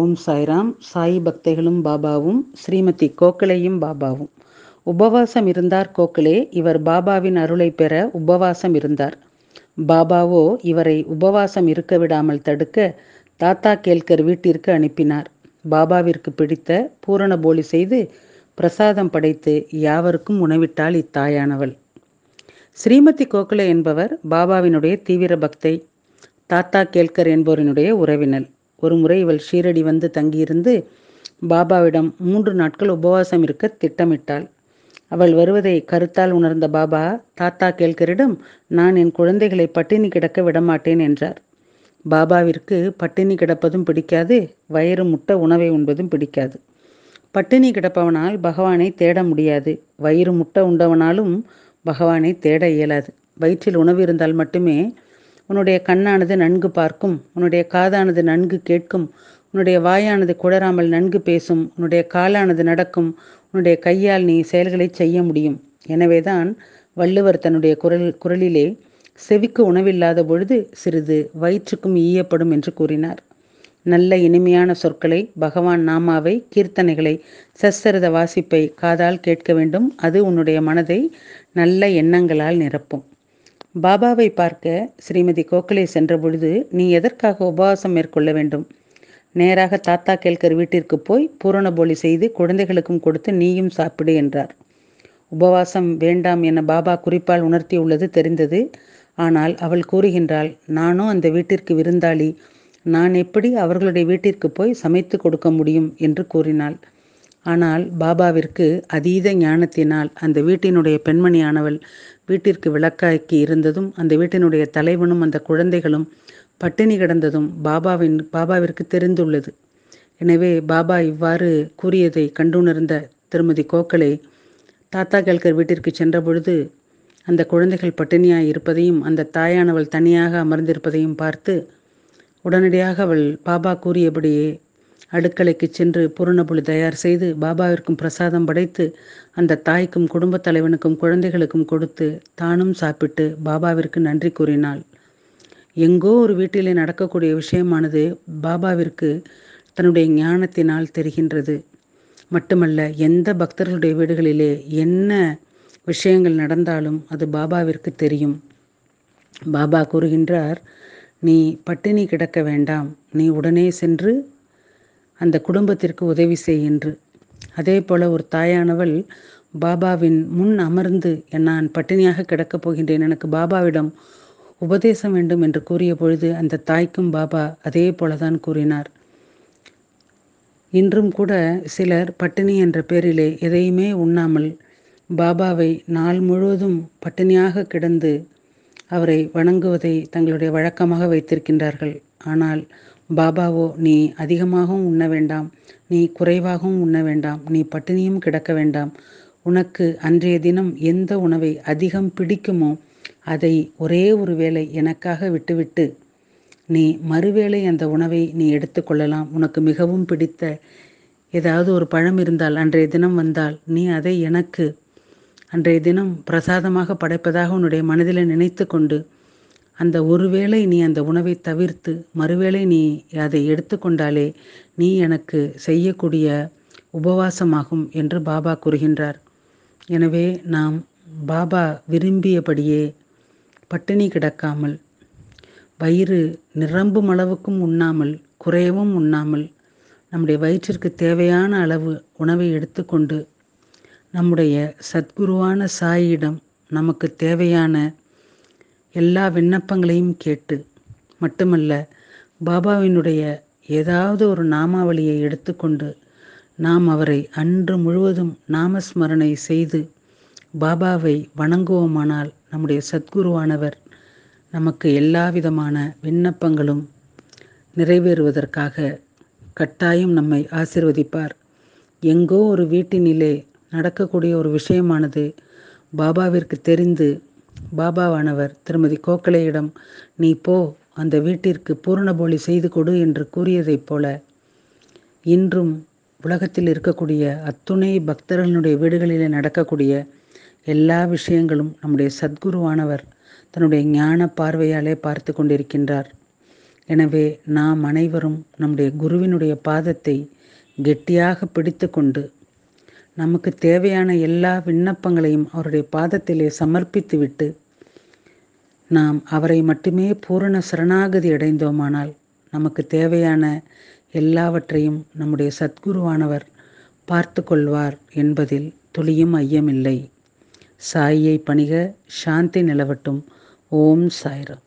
ஓம் சாய்ராம் சாயி பக்தைகளும் பாபாவும் ஸ்ரீமதி கோக்கலையும் பாபாவும் உபவாசம் இருந்தார் கோக்கலே இவர் பாபாவின் அருளை பெற உபவாசம் இருந்தார் பாபாவோ இவரை உபவாசம் இருக்க விடாமல் தடுக்க தாத்தா கேல்கர் வீட்டிற்கு அனுப்பினார் பாபாவிற்கு பிடித்த பூரண போலி செய்து பிரசாதம் படைத்து யாவருக்கும் உணவிட்டாள் இத்தாயானவள் ஸ்ரீமதி கோகுல என்பவர் பாபாவினுடைய தீவிர பக்தை தாத்தா கேல்கர் என்பவரினுடைய உறவினர் ஒருமுறை இவள் ஷீரடி வந்து தங்கியிருந்து பாபாவிடம் மூன்று நாட்கள் உபவாசம் இருக்க திட்டமிட்டாள் அவள் வருவதை கருத்தால் உணர்ந்த பாபா தாத்தா கேல்கரிடம் நான் என் குழந்தைகளை பட்டினி கிடக்க விடமாட்டேன் என்றார் பாபாவிற்கு பட்டினி கிடப்பதும் பிடிக்காது வயிறு முட்ட உணவை உண்பதும் பிடிக்காது பட்டினி கிடப்பவனால் பகவானை தேட முடியாது வயிறு முட்ட உண்டவனாலும் பகவானை தேட இயலாது வயிற்றில் உணவு இருந்தால் மட்டுமே உன்னுடைய கண்ணானது நன்கு பார்க்கும் உன்னுடைய காதானது நன்கு கேட்கும் உன்னுடைய வாயானது குடராமல் நன்கு பேசும் உன்னுடைய காலானது நடக்கும் உன்னுடைய கையால் நீ செயல்களை செய்ய முடியும் எனவேதான் வள்ளுவர் தன்னுடைய குரல் குரலிலே செவிக்கு உணவில்லாத பொழுது சிறிது வயிற்றுக்கும் ஈயப்படும் என்று கூறினார் நல்ல இனிமையான சொற்களை பகவான் நாமாவை கீர்த்தனைகளை சஸ்தரத வாசிப்பை காதால் கேட்க வேண்டும் அது உன்னுடைய மனதை நல்ல எண்ணங்களால் நிரப்பும் பாபாவை பார்க்க ஸ்ரீமதி கோகலே சென்ற பொழுது நீ எதற்காக உபவாசம் மேற்கொள்ள வேண்டும் நேராக தாத்தா கேல்கர் வீட்டிற்கு போய் பூரண போலி செய்து குழந்தைகளுக்கும் கொடுத்து நீயும் சாப்பிடு என்றார் உபவாசம் வேண்டாம் என பாபா குறிப்பால் உணர்த்தியுள்ளது தெரிந்தது ஆனால் அவள் கூறுகின்றாள் நானும் அந்த வீட்டிற்கு விருந்தாளி நான் எப்படி அவர்களுடைய வீட்டிற்கு போய் சமைத்து கொடுக்க முடியும் என்று கூறினாள் ஆனால் பாபாவிற்கு அதீத ஞானத்தினால் அந்த வீட்டினுடைய பெண்மணியானவள் வீட்டிற்கு விளக்காக்கி இருந்ததும் அந்த வீட்டினுடைய தலைவனும் அந்த குழந்தைகளும் பட்டினி கிடந்ததும் பாபாவின் பாபாவிற்கு தெரிந்துள்ளது எனவே பாபா இவ்வாறு கூறியதை கண்டுணர்ந்த திருமதி கோக்கலை தாத்தா கேல்கர் வீட்டிற்கு சென்றபொழுது அந்த குழந்தைகள் பட்டினியாய் இருப்பதையும் அந்த தாயானவள் தனியாக அமர்ந்திருப்பதையும் பார்த்து உடனடியாக அவள் பாபா கூறியபடியே அடுக்கலைக்கு சென்று பூரணபுலி தயார் செய்து பாபாவிற்கும் பிரசாதம் படைத்து அந்த தாய்க்கும் குடும்பத் தலைவனுக்கும் குழந்தைகளுக்கும் கொடுத்து தானும் சாப்பிட்டு பாபாவிற்கு நன்றி கூறினாள் எங்கோ ஒரு வீட்டிலே நடக்கக்கூடிய விஷயமானது பாபாவிற்கு தன்னுடைய ஞானத்தினால் தெரிகின்றது மட்டுமல்ல எந்த பக்தர்களுடைய வீடுகளிலே என்ன விஷயங்கள் நடந்தாலும் அது பாபாவிற்கு தெரியும் பாபா கூறுகின்றார் நீ பட்டினி கிடக்க வேண்டாம் நீ உடனே சென்று அந்த குடும்பத்திற்கு உதவி செய் என்று அதே போல ஒரு தாயானவள் பாபாவின் முன் அமர்ந்து நான் பட்டினியாக கிடக்கப் போகின்றேன் எனக்கு பாபாவிடம் உபதேசம் வேண்டும் என்று கூறிய பொழுது அந்த தாய்க்கும் பாபா அதே போலதான் கூறினார் இன்றும் கூட சிலர் பட்டினி என்ற பேரிலே எதையுமே உண்ணாமல் பாபாவை நாள் முழுவதும் பட்டினியாக கிடந்து அவரை வணங்குவதை தங்களுடைய வழக்கமாக வைத்திருக்கின்றார்கள் ஆனால் பாபாவோ நீ அதிகமாகவும் உண்ண வேண்டாம் நீ குறைவாகவும் உண்ண வேண்டாம் நீ பட்டினியும் கிடக்க வேண்டாம் உனக்கு அன்றைய தினம் எந்த உணவை அதிகம் பிடிக்குமோ அதை ஒரே ஒரு வேளை எனக்காக விட்டுவிட்டு நீ மறுவேளை அந்த உணவை நீ எடுத்துக்கொள்ளலாம் உனக்கு மிகவும் பிடித்த ஏதாவது ஒரு பழம் இருந்தால் அன்றைய தினம் வந்தால் நீ அதை எனக்கு அன்றைய தினம் பிரசாதமாக படைப்பதாக உன்னுடைய மனதில் நினைத்து கொண்டு அந்த ஒருவேளை நீ அந்த உணவை தவிர்த்து மறுவேளை நீ அதை எடுத்துக்கொண்டாலே நீ எனக்கு செய்யக்கூடிய உபவாசமாகும் என்று பாபா கூறுகின்றார் எனவே நாம் பாபா விரும்பியபடியே பட்டினி கிடக்காமல் வயிறு நிரம்பும் அளவுக்கும் உண்ணாமல் குறையவும் உண்ணாமல் நம்முடைய வயிற்றிற்கு தேவையான அளவு உணவை எடுத்துக்கொண்டு நம்முடைய சத்குருவான சாயிடம் நமக்கு தேவையான எல்லா விண்ணப்பங்களையும் கேட்டு மட்டுமல்ல பாபாவினுடைய ஏதாவது ஒரு நாமாவளியை எடுத்துக்கொண்டு நாம் அவரை அன்று முழுவதும் நாமஸ்மரணை செய்து பாபாவை வணங்குவோமானால் நம்முடைய சத்குருவானவர் நமக்கு எல்லா விதமான விண்ணப்பங்களும் நிறைவேறுவதற்காக கட்டாயம் நம்மை ஆசிர்வதிப்பார் எங்கோ ஒரு வீட்டினிலே நடக்கக்கூடிய ஒரு விஷயமானது பாபாவிற்கு தெரிந்து பாபாவானவர் திருமதி கோக்கலையிடம் நீ போ அந்த வீட்டிற்கு பூரணபோலி செய்து கொடு என்று கூறியதைப் போல இன்றும் உலகத்தில் இருக்கக்கூடிய அத்துணை பக்தர்களுடைய வீடுகளிலே நடக்கக்கூடிய எல்லா விஷயங்களும் நம்முடைய சத்குருவானவர் தன்னுடைய ஞான பார்வையாலே பார்த்து கொண்டிருக்கின்றார் எனவே நாம் அனைவரும் நம்முடைய குருவினுடைய பாதத்தை கெட்டியாக பிடித்து கொண்டு நமக்கு தேவையான எல்லா விண்ணப்பங்களையும் அவருடைய பாதத்திலே சமர்ப்பித்துவிட்டு நாம் அவரை மட்டுமே பூரண சரணாகதி அடைந்தோமானால் நமக்கு தேவையான எல்லாவற்றையும் நம்முடைய சத்குருவானவர் பார்த்து கொள்வார் என்பதில் துளியும் ஐயமில்லை சாயை பணிக சாந்தி நிலவட்டும் ஓம் சாய்ரம்